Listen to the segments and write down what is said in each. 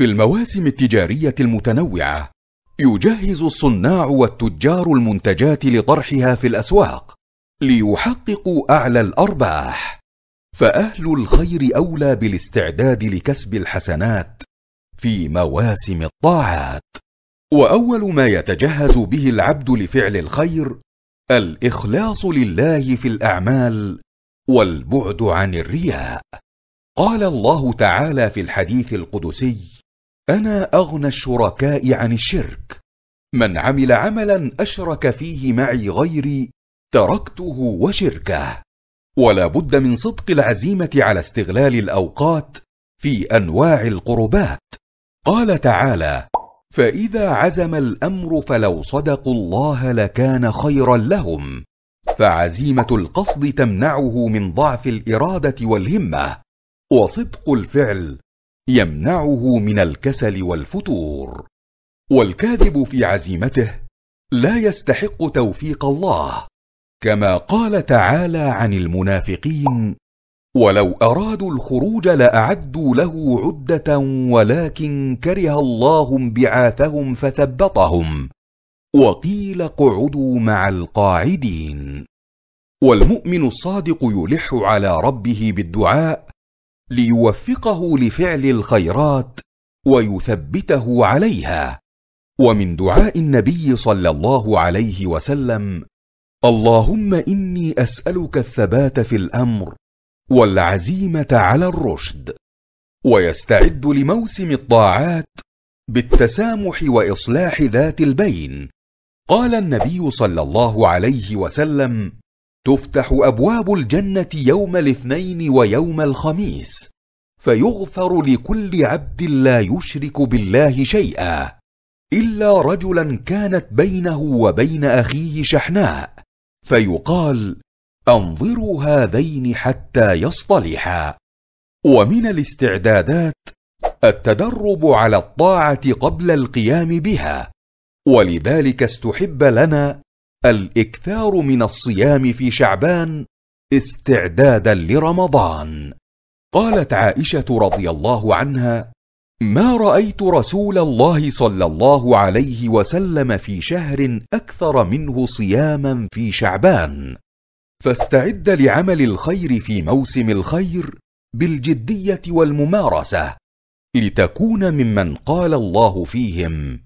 في المواسم التجاريه المتنوعه يجهز الصناع والتجار المنتجات لطرحها في الاسواق ليحققوا اعلى الارباح فاهل الخير اولى بالاستعداد لكسب الحسنات في مواسم الطاعات واول ما يتجهز به العبد لفعل الخير الاخلاص لله في الاعمال والبعد عن الرياء قال الله تعالى في الحديث القدسي انا اغنى الشركاء عن الشرك من عمل عملا اشرك فيه معي غيري تركته وشركه ولا بد من صدق العزيمه على استغلال الاوقات في انواع القربات قال تعالى فاذا عزم الامر فلو صدقوا الله لكان خيرا لهم فعزيمه القصد تمنعه من ضعف الاراده والهمه وصدق الفعل يمنعه من الكسل والفتور والكاذب في عزيمته لا يستحق توفيق الله كما قال تعالى عن المنافقين ولو ارادوا الخروج لاعدوا له عده ولكن كره الله انبعاثهم فثبطهم وقيل اقعدوا مع القاعدين والمؤمن الصادق يلح على ربه بالدعاء ليوفقه لفعل الخيرات ويثبته عليها ومن دعاء النبي صلى الله عليه وسلم اللهم اني اسالك الثبات في الامر والعزيمه على الرشد ويستعد لموسم الطاعات بالتسامح واصلاح ذات البين قال النبي صلى الله عليه وسلم تفتح ابواب الجنه يوم الاثنين ويوم الخميس فيغفر لكل عبد لا يشرك بالله شيئا الا رجلا كانت بينه وبين اخيه شحناء فيقال انظروا هذين حتى يصطلحا ومن الاستعدادات التدرب على الطاعه قبل القيام بها ولذلك استحب لنا الاكثار من الصيام في شعبان استعدادا لرمضان قالت عائشه رضي الله عنها ما رايت رسول الله صلى الله عليه وسلم في شهر اكثر منه صياما في شعبان فاستعد لعمل الخير في موسم الخير بالجديه والممارسه لتكون ممن قال الله فيهم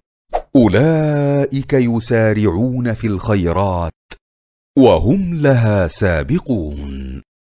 اولئك يسارعون في الخيرات وهم لها سابقون